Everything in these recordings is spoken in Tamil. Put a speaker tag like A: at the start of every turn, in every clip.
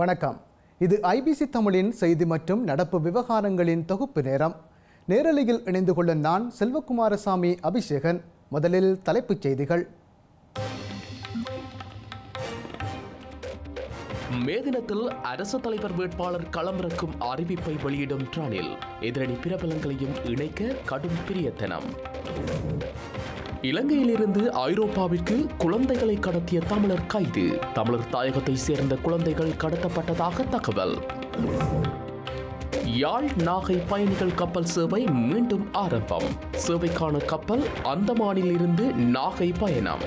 A: வணக்கம் இது ஐபிசி தமிழின் செய்தி மற்றும் நடப்பு விவகாரங்களின் தொகுப்பு நேரம் நேரலையில் இணைந்து கொள்ள நான் செல்வகுமாரசாமி அபிஷேகன் முதலில் தலைப்புச் செய்திகள் மேதினத்தில் அரசு தலைவர் வேட்பாளர் களமிறக்கும் அறிவிப்பை வெளியிடும் டிரானில் எதிரணி பிரபலங்களையும் இணைக்க கடும் பிரியத்தனம் இலங்கையிலிருந்து ஐரோப்பாவிற்கு குழந்தைகளை கடத்திய தமிழர் கைது தமிழர் தாயகத்தை சேர்ந்த குழந்தைகள் கடத்தப்பட்டதாக தகவல் யாழ் நாகை பயணிகள் கப்பல் சேவை மீண்டும் ஆரம்பம் சேவைக்கான கப்பல் அந்தமானில் இருந்து நாகை பயணம்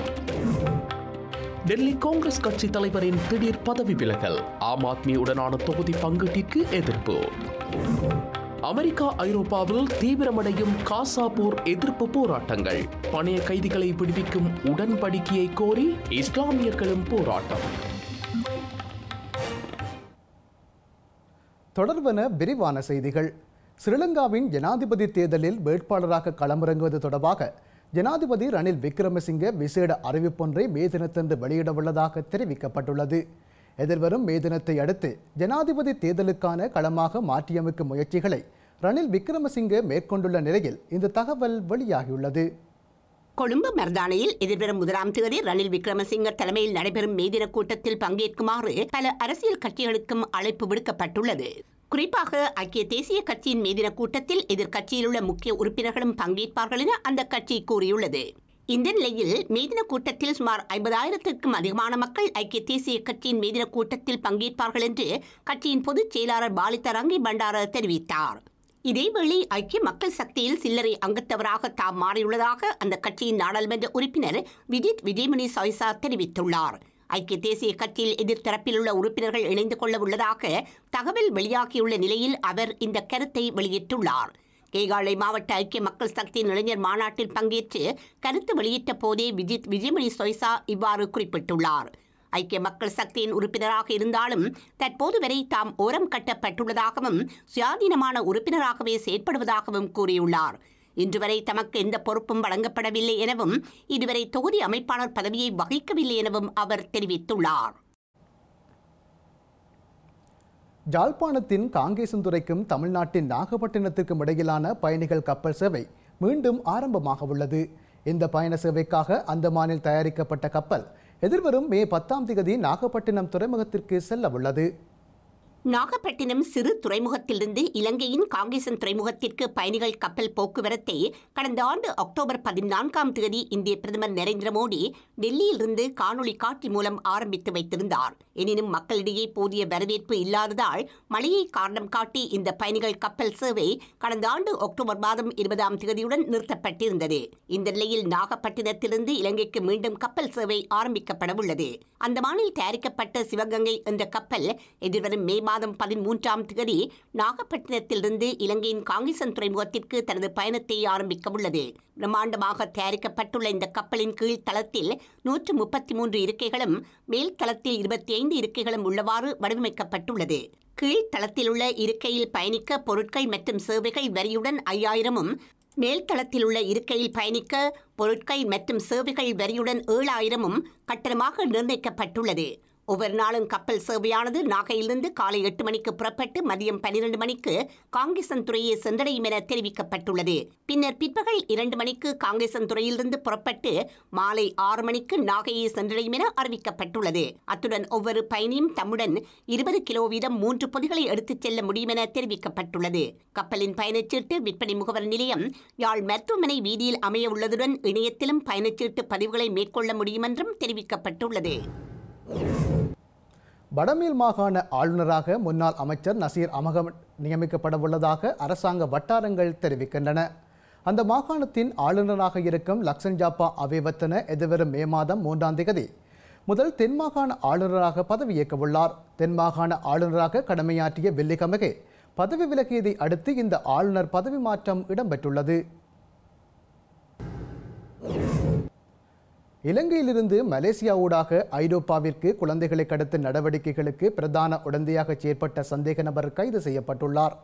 A: டெல்லி காங்கிரஸ் கட்சி தலைவரின் திடீர் பதவி விலகல் ஆம் ஆத்மியுடனான தொகுதி பங்கீட்டிற்கு எதிர்ப்பு அமெரிக்கா ஐரோப்பாவில் தீவிரமடையும் காசா போர் எதிர்ப்பு போராட்டங்கள் பணைய கைதிகளை விடுவிக்கும் உடன்படிக்கையை கோரி இஸ்லாமியர்களும் போராட்டம் தொடர்பென விரிவான செய்திகள் ஸ்ரீலங்காவின் ஜனாதிபதி தேர்தலில் வேட்பாளராக களமிறங்குவது தொடர்பாக ஜனாதிபதி ரணில் விக்கிரமசிங்க விசேட அறிவிப்பொன்றை மே தினத்தன்று வெளியிடவுள்ளதாக தெரிவிக்கப்பட்டுள்ளது எதிர்வரும் மே தினத்தை அடுத்து ஜனாதிபதி தேர்தலுக்கான களமாக மாற்றியமைக்கும் முயற்சிகளை ரணில் விக்ரமசிங்கே மேற்கொண்டுள்ள நிலையில் இந்த தகவல் வெளியாகியுள்ளது
B: கொழும்பு மர்தானையில் எதிர்வரும் முதலாம் தேதி ரணில் விக்ரமசிங்க தலைமையில் நடைபெறும் மேதின கூட்டத்தில் பங்கேற்குமாறு பல அரசியல் கட்சிகளுக்கும் அழைப்பு விடுக்கப்பட்டுள்ளது குறிப்பாக ஐக்கிய தேசிய கட்சியின் மேதின கூட்டத்தில் எதிர்கட்சியில் உள்ள முக்கிய உறுப்பினர்களும் பங்கேற்பார்கள் என அந்த கட்சி கூறியுள்ளது இந்த நிலையில் மேதின கூட்டத்தில் சுமார் ஐம்பதாயிரத்திற்கும் அதிகமான மக்கள் ஐக்கிய தேசிய கட்சியின் மேதின கூட்டத்தில் பங்கேற்பார்கள் என்று கட்சியின் பொதுச் செயலாளர் பாலித்தரங்கி பண்டார தெரிவித்தார் இதேவேளை ஐக்கிய மக்கள் சக்தியில் சில்லறை அங்கத்தவராக தாம் மாறியுள்ளதாக அந்த கட்சியின் நாடாளுமன்ற உறுப்பினர் விஜித் விஜயமணி சாய்சா தெரிவித்துள்ளார் ஐக்கிய தேசிய கட்சியில் எதிர்த்தரப்பில் உள்ள உறுப்பினர்கள் இணைந்து கொள்ள உள்ளதாக தகவல் வெளியாகியுள்ள நிலையில் அவர் இந்த கருத்தை வெளியிட்டுள்ளார் கேகாலை மாவட்ட ஐக்கிய மக்கள் சக்தியின் இளைஞர் மாநாட்டில் பங்கேற்று கருத்து வெளியிட்ட போதே விஜித் விஜயமணி சொய்சா இவ்வாறு குறிப்பிட்டுள்ளார் ஐக்கிய மக்கள் சக்தியின் உறுப்பினராக இருந்தாலும் தற்போது வரை தாம் ஓரம் கட்டப்பட்டுள்ளதாகவும் சுயாதீனமான உறுப்பினராகவே செயற்படுவதாகவும் கூறியுள்ளார் இன்றுவரை தமக்கு எந்த பொறுப்பும் வழங்கப்படவில்லை எனவும் இதுவரை தொகுதி அமைப்பாளர் பதவியை வகிக்கவில்லை எனவும் அவர் தெரிவித்துள்ளார்
A: யாழ்ப்பாணத்தின் காங்கேசந்துறைக்கும் தமிழ்நாட்டின் நாகப்பட்டினத்திற்கும் இடையிலான பயணிகள் கப்பல் சேவை மீண்டும் ஆரம்பமாக உள்ளது இந்த பயண சேவைக்காக அந்தமானில் தயாரிக்கப்பட்ட கப்பல் எதிர்வரும் மே பத்தாம் தேதி நாகப்பட்டினம் துறைமுகத்திற்கு செல்ல உள்ளது
B: நாகப்பட்டினம் சிறு துறைமுகத்திலிருந்து இலங்கையின் காங்கேசன் துறைமுகத்திற்கு பயணிகள் கப்பல் போக்குவரத்தை கடந்த ஆண்டு அக்டோபர் பதினான்காம் தேதி இந்திய பிரதமர் நரேந்திர மோடி டெல்லியிலிருந்து காணொலி காட்சி மூலம் ஆரம்பித்து வைத்திருந்தார் எனினும் மக்களிடையே போதிய வரவேற்பு இல்லாததால் மழையை காரணம் காட்டி இந்த பயணிகள் கப்பல் சேவை கடந்த ஆண்டு அக்டோபர் மாதம் இருபதாம் தேதியுடன் நிறுத்தப்பட்டிருந்தது இந்த நிலையில் நாகப்பட்டினத்திலிருந்து இலங்கைக்கு மீண்டும் கப்பல் சேவை ஆரம்பிக்கப்பட உள்ளது அந்த மாநில தயாரிக்கப்பட்ட சிவகங்கை என்ற கப்பல் எதிர்வரும் மே மாதம் மாதம் பதிமூன்றாம் தேதி நாகப்பட்டினத்திலிருந்து இலங்கையின் காங்கிசன் துறைமுகத்திற்கு தனது பயணத்தை ஆரம்பிக்க உள்ளது பிரம்மாண்டமாக தயாரிக்கப்பட்டுள்ள இந்த கப்பலின் கீழ் தளத்தில் நூற்று முப்பத்தி மூன்று இருக்கைகளும் மேல் தளத்தில் இருபத்தி ஐந்து இருக்கைகளும் உள்ளவாறு வடிவமைக்கப்பட்டுள்ளது கீழ் உள்ள இருக்கையில் பயணிக்க பொருட்கள் மற்றும் சேவைகள் வரியுடன் ஐயாயிரமும் மேல் தளத்தில் உள்ள இருக்கையில் பயணிக்க பொருட்கள் மற்றும் சேவைகள் வரியுடன் ஏழாயிரமும் கட்டணமாக நிர்ணயிக்கப்பட்டுள்ளது ஒவ்வொரு நாளும் கப்பல் சேவையானது நாகையிலிருந்து காலை எட்டு மணிக்கு புறப்பட்டு மதியம் பனிரெண்டு மணிக்கு காங்கேசன் துறையை சென்றடையும் என தெரிவிக்கப்பட்டுள்ளது பின்னர் பிற்பகல் இரண்டு மணிக்கு காங்கேசன் துறையிலிருந்து புறப்பட்டு மாலை ஆறு மணிக்கு நாகையை சென்றடையும் என அறிவிக்கப்பட்டுள்ளது அத்துடன் ஒவ்வொரு பயணியும் தம்முடன் இருபது கிலோ வீதம் மூன்று பொதிகளை எடுத்துச் செல்ல முடியும் என தெரிவிக்கப்பட்டுள்ளது கப்பலின் பயணச்சீட்டு விற்பனை முகவர் நிலையம் யாழ் மருத்துவமனை வீதியில் அமைய உள்ளதுடன் இணையத்திலும் பயணச்சீட்டு பதிவுகளை மேற்கொள்ள முடியும் என்றும் தெரிவிக்கப்பட்டுள்ளது
A: வடமேல் மாகாண ஆளுநராக முன்னாள் அமைச்சர் நசீர் அமகம் நியமிக்கப்படவுள்ளதாக அரசாங்க வட்டாரங்கள் தெரிவிக்கின்றன அந்த மாகாணத்தின் ஆளுநராக இருக்கும் லக்சன் ஜாப்பா அவேவத்தன எதிர்வரும் மே மாதம் மூன்றாம் தேதி முதல் தென் மாகாண ஆளுநராக பதவியேற்க உள்ளார் தென் மாகாண ஆளுநராக கடமையாற்றிய வெள்ளிக்கமகே பதவி விலகியதை அடுத்து இந்த ஆளுநர் பதவி மாற்றம் இடம்பெற்றுள்ளது இலங்கையிலிருந்து மலேசியாவூடாக ஐரோப்பாவிற்கு குழந்தைகளை கடத்தும் நடவடிக்கைகளுக்கு பிரதான உடந்தையாக செயற்பட்ட சந்தேக நபர் கைது செய்யப்பட்டுள்ளார்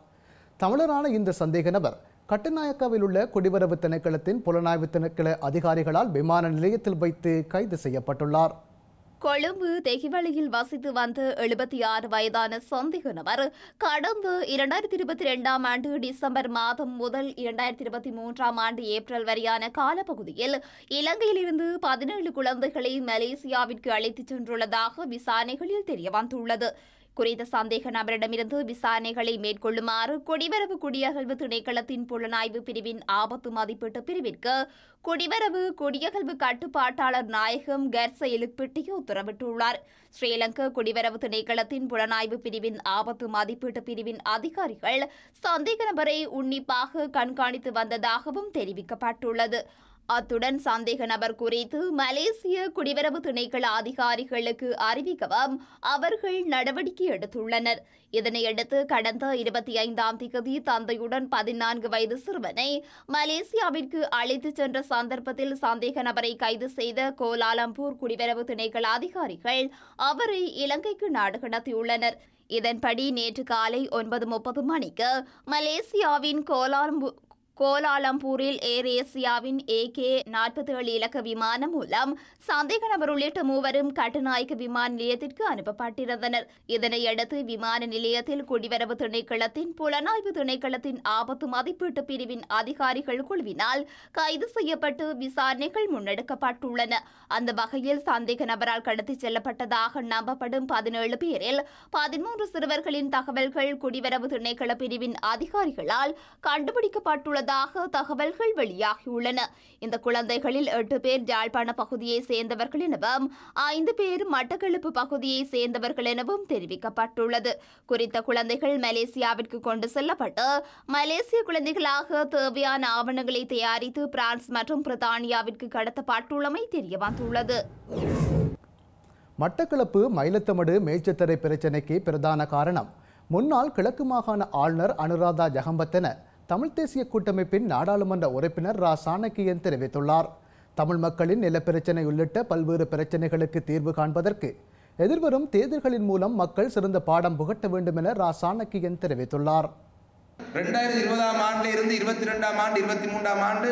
A: தமிழரான இந்த சந்தேக நபர் கட்டுநாயக்காவில் உள்ள குடிவரவு திணைக்களத்தின் புலனாய்வு திணைக்கள அதிகாரிகளால் விமான நிலையத்தில் வைத்து கைது செய்யப்பட்டுள்ளார்
C: கொழும்பு தெகிவழியில் வசித்து வந்த எழுபத்தி ஆறு வயதான சந்தேக நபர் கடந்த இரண்டாயிரத்தி இருபத்தி இரண்டாம் ஆண்டு டிசம்பர் மாதம் முதல் இரண்டாயிரத்தி இருபத்தி மூன்றாம் ஆண்டு ஏப்ரல் வரையான காலப்பகுதியில் இலங்கையிலிருந்து பதினேழு குழந்தைகளை மலேசியாவிற்கு அழைத்துச் சென்றுள்ளதாக விசாரணைகளில் தெரியவந்துள்ளது குறித்த சந்தேக நபரிடமிருந்து விசாரணைகளை மேற்கொள்ளுமாறு குடிவரவு குடியகழ்வு திணைக்களத்தின் புலனாய்வு பிரிவின் ஆபத்து மதிப்பீட்டு பிரிவிற்கு குடிவரவு குடியகழ்வு கட்டுப்பாட்டாளர் நாயகம் கர்ச இலுப்பிட்டி உத்தரவிட்டுள்ளார் ஸ்ரீலங்கா குடிவரவு திணைக்களத்தின் புலனாய்வு பிரிவின் ஆபத்து மதிப்பீட்டு பிரிவின் அதிகாரிகள் சந்தேக நபரை உன்னிப்பாக கண்காணித்து வந்ததாகவும் தெரிவிக்கப்பட்டுள்ளது அத்துடன் சந்தேக நபர் குறித்து மலேசிய குடிவரவு திணைக்கள அதிகாரிகளுக்கு அறிவிக்கவும் அவர்கள் நடவடிக்கை எடுத்துள்ளனர் இதனையடுத்து கடந்த இருபத்தி ஐந்தாம் தேதி தந்தையுடன் பதினான்கு வயது சிறுவனை மலேசியாவிற்கு அழைத்து சென்ற சந்தர்ப்பத்தில் சந்தேக நபரை கைது செய்த கோலாலம்பூர் குடிவரவு திணைக்கள அதிகாரிகள் அவரை இலங்கைக்கு நாடு கடத்தியுள்ளனர் இதன்படி நேற்று காலை ஒன்பது முப்பது மணிக்கு மலேசியாவின் கோலாலம்பூர் கோலாலம்பூரில் ஏர் ஏசியாவின் ஏகே நாற்பத்தி ஏழு இலக்க விமானம் மூலம் சந்தேக நபர் உள்ளிட்ட மூவரும் கட்டுநாயக்க விமான நிலையத்திற்கு அனுப்பப்பட்டிருந்தனர் இதனையடுத்து விமான நிலையத்தில் குடிவரவு திணைக்களத்தின் புலனாய்வு திணைக்களத்தின் ஆபத்து மதிப்பீட்டு பிரிவின் அதிகாரிகள் குழுவினால் கைது செய்யப்பட்டு விசாரணைகள் முன்னெடுக்கப்பட்டுள்ளன அந்த வகையில் சந்தேக நபரால் கடத்திச் செல்லப்பட்டதாக நம்பப்படும் பதினேழு பேரில் பதிமூன்று சிறுவர்களின் தகவல்கள் குடிவரவு திணைக்கள பிரிவின் அதிகாரிகளால் கண்டுபிடிக்கப்பட்டுள்ளது உள்ளதாக தகவல்கள் வெளியாகியுள்ளன இந்த குழந்தைகளில் எட்டு பேர் யாழ்ப்பாண பகுதியை சேர்ந்தவர்கள் எனவும் ஐந்து பேர் மட்டக்களப்பு பகுதியை சேர்ந்தவர்கள் எனவும் தெரிவிக்கப்பட்டுள்ளது குறித்த குழந்தைகள் மலேசியாவிற்கு கொண்டு செல்லப்பட்டு மலேசிய குழந்தைகளாக தேவையான ஆவணங்களை தயாரித்து பிரான்ஸ் மற்றும் பிரித்தானியாவிற்கு கடத்தப்பட்டுள்ளமை தெரியவந்துள்ளது
A: மட்டக்களப்பு மயிலத்தமடு மேய்ச்சத்தரை பிரச்சினைக்கு பிரதான காரணம் முன்னாள் கிழக்கு மாகாண ஆளுநர் அனுராதா ஜெகம்பத்தன தமிழ் தேசிய கூட்டமைப்பின் நாடாளுமன்ற உறுப்பினர் ரா சாணக்கியன் தெரிவித்துள்ளார் தமிழ் மக்களின் நிலப்பிரச்சினை உள்ளிட்ட பல்வேறு பிரச்சினைகளுக்கு தீர்வு காண்பதற்கு எதிர்வரும் தேர்தல்களின் மூலம் மக்கள் சிறந்த பாடம் புகட்ட வேண்டும் என ரா சாணக்கியன் தெரிவித்துள்ளார்
D: ரெண்டாயிரத்தி இருபதாம் ஆண்டுல இருந்து இருபத்தி ரெண்டாம் ஆண்டு இருபத்தி மூன்றாம் ஆண்டு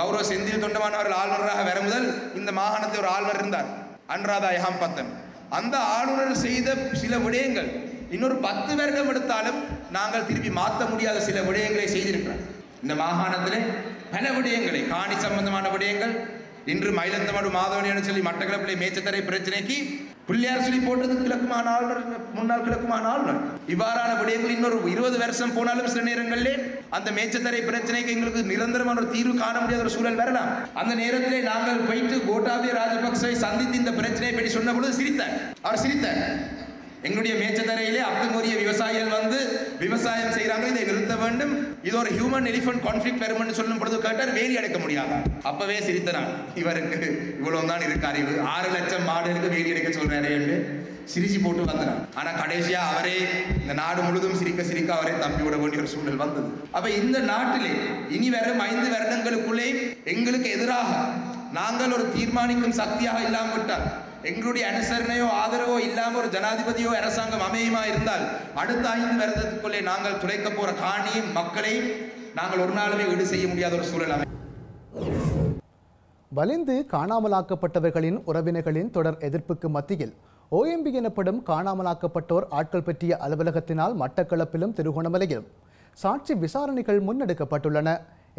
D: கௌரவ செந்தில் தொண்டமான் ஆளுநராக வர முதல் இந்த மாகாணத்தில் ஒரு ஆளுநர் இருந்தார் அன்ராதா யகாம்பத்தன் அந்த ஆளுநர் செய்த சில விடயங்கள் இன்னொரு பத்து வருடம் எடுத்தாலும் நாங்கள் திருப்பி மாற்ற முடியாத சில விடயங்களை செய்திருக்கிறோம் இந்த மாகாணத்தில் பல விடயங்களை காணி சம்பந்தமான விடயங்கள் இன்று மயிலந்தமடு மாதவனியான சொல்லி மட்டக்களப்பிலே மேச்சத்தரை பிரச்சனைக்கு பிள்ளையார் சொல்லி போட்டது கிழக்குமான ஆளுநர் முன்னாள் கிழக்குமான ஆளுநர் இவ்வாறான விடயங்கள் இன்னொரு இருபது வருஷம் போனாலும் சில நேரங்களிலே அந்த மேச்சத்தரை பிரச்சனைக்கு எங்களுக்கு நிரந்தரமான ஒரு தீர்வு காண முடியாத ஒரு சூழல் வரலாம் அந்த நேரத்திலே நாங்கள் போயிட்டு கோட்டாபிய ராஜபக்சவை சந்தித்து இந்த பிரச்சனையை பற்றி சொன்ன பொழுது சிரித்தார் அவர் சிரித்தார் எங்களுடைய மேச்சதரையிலே அத்துமுறிய விவசாயிகள் வந்து விவசாயம் செய்கிறாங்க இதை நிறுத்த வேண்டும் இது ஒரு ஹியூமன் எலிஃபன்ட் கான்ஃபிளிக் பெருமன்னு சொல்லும் பொழுது கேட்டார் வேலி அடைக்க முடியாதா அப்பவே சிரித்தனான் இவருக்கு இவ்வளவு தான் இருக்கு அறிவு ஆறு லட்சம் மாடுகளுக்கு வேலி அடைக்க சொல்றாரு என்று சிரிச்சு போட்டு வந்தனான் ஆனா கடைசியா அவரே இந்த நாடு முழுதும் சிரிக்க சிரிக்க அவரே தம்பி விட வேண்டிய ஒரு சூழல் வந்தது அப்ப இந்த நாட்டிலே இனி வரும் ஐந்து வருடங்களுக்குள்ளே எங்களுக்கு எதிராக நாங்கள் ஒரு தீர்மானிக்கும் சக்தியாக இல்லாமல் விட்டால் எங்களுடைய அனுசரணையோ ஆதரவோ இல்லாமல் ஒரு ஜனாதிபதியோ அரசாங்கம் அமையுமா இருந்தால் அடுத்த ஐந்து வருடத்துக்குள்ளே நாங்கள் துளைக்க போற காணியும் மக்களையும் நாங்கள் ஒரு நாளுமே ஈடு செய்ய முடியாத ஒரு சூழல் அமை
A: வலிந்து காணாமலாக்கப்பட்டவர்களின் உறவினர்களின் தொடர் எதிர்ப்புக்கு மத்தியில் ஓஎம்பி எனப்படும் காணாமலாக்கப்பட்டோர் ஆட்கள் பற்றிய அலுவலகத்தினால் மட்டக்களப்பிலும் திருகோணமலையிலும் சாட்சி விசாரணைகள் முன்னெடுக்கப்பட்டுள்ளன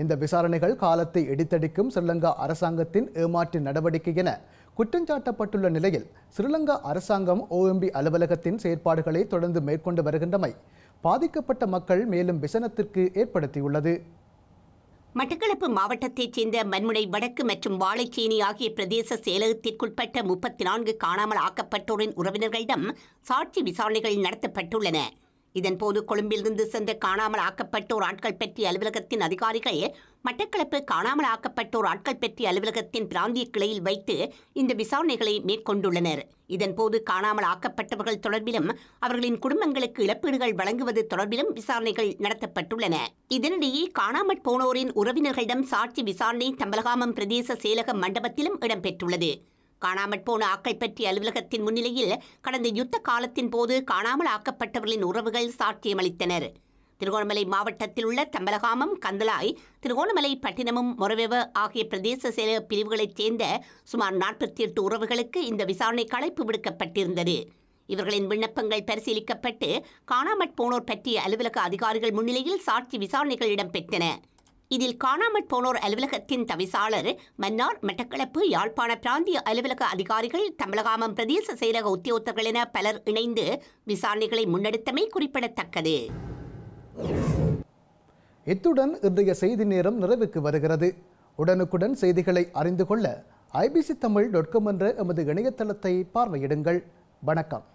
A: இந்த விசாரணைகள் காலத்தை இடித்தடிக்கும் ஸ்ரீலங்கா அரசாங்கத்தின் ஏமாற்று நடவடிக்கை என குற்றஞ்சாட்டப்பட்டுள்ள நிலையில் சிறிலங்கா அரசாங்கம் ஓஎம்பி அலுவலகத்தின் செயற்பாடுகளை தொடர்ந்து மேற்கொண்டு வருகின்றமை பாதிக்கப்பட்ட மக்கள் மேலும் விசனத்திற்கு ஏற்படுத்தியுள்ளது
B: மட்டக்களப்பு மாவட்டத்தைச் சேர்ந்த மண்முனை வடக்கு மற்றும் வாழைச்சேனி ஆகிய பிரதேச செயலகத்திற்குட்பட்ட முப்பத்தி நான்கு காணாமல் ஆக்கப்பட்டோரின் உறவினர்களிடம் சாட்சி விசாரணைகள் நடத்தப்பட்டுள்ளன இதன்போது கொழும்பிலிருந்து சென்று காணாமல் ஆக்கப்பட்டோர் ஆட்கள் பற்றிய அலுவலகத்தின் அதிகாரிகள் மட்டக்களப்பு காணாமல் ஆக்கப்பட்டோர் ஆட்கள் பற்றிய அலுவலகத்தின் பிராந்திய கிளையில் வைத்து இந்த விசாரணைகளை மேற்கொண்டுள்ளனர் இதன்போது காணாமல் ஆக்கப்பட்டவர்கள் தொடர்பிலும் அவர்களின் குடும்பங்களுக்கு இழப்பீடுகள் வழங்குவது தொடர்பிலும் விசாரணைகள் நடத்தப்பட்டுள்ளன இதனிடையே காணாமற் போனோரின் உறவினர்களிடம் சாட்சி விசாரணை தம்பலகாமம் பிரதேச செயலக மண்டபத்திலும் இடம்பெற்றுள்ளது காணாமற் போன ஆக்கள் பற்றிய அலுவலகத்தின் முன்னிலையில் கடந்த யுத்த காலத்தின் போது காணாமல் ஆக்கப்பட்டவர்களின் உறவுகள் சாட்சியமளித்தனர் திருகோணமலை மாவட்டத்தில் உள்ள தம்பலகாமம் கந்தலாய் திருகோணமலை பட்டினமும் மொரவெவ ஆகிய பிரதேச செயல பிரிவுகளைச் சேர்ந்த சுமார் நாற்பத்தி எட்டு உறவுகளுக்கு இந்த விசாரணை களைப்பு விடுக்கப்பட்டிருந்தது இவர்களின் விண்ணப்பங்கள் பரிசீலிக்கப்பட்டு காணாமற் போனோர் பற்றிய அலுவலக அதிகாரிகள் முன்னிலையில் சாட்சி விசாரணைகள் இடம்பெற்றன இதில் காணாமற் போனோர் அலுவலகத்தின் தவிசாளர் மன்னார் மட்டக்களப்பு யாழ்ப்பாண பிராந்திய அலுவலக அதிகாரிகள் தமிழகாமம் பிரதேச செயலக உத்தியோகத்தர்கள் என பலர் இணைந்து விசாரணைகளை முன்னெடுத்தமை குறிப்பிடத்தக்கது
A: இத்துடன் இன்றைய செய்தி நேரம் நிறைவுக்கு வருகிறது உடனுக்குடன் செய்திகளை அறிந்து கொள்ள ஐபிசி தமிழ் டாட் காம் என்ற எமது இணையதளத்தை பார்வையிடுங்கள் வணக்கம்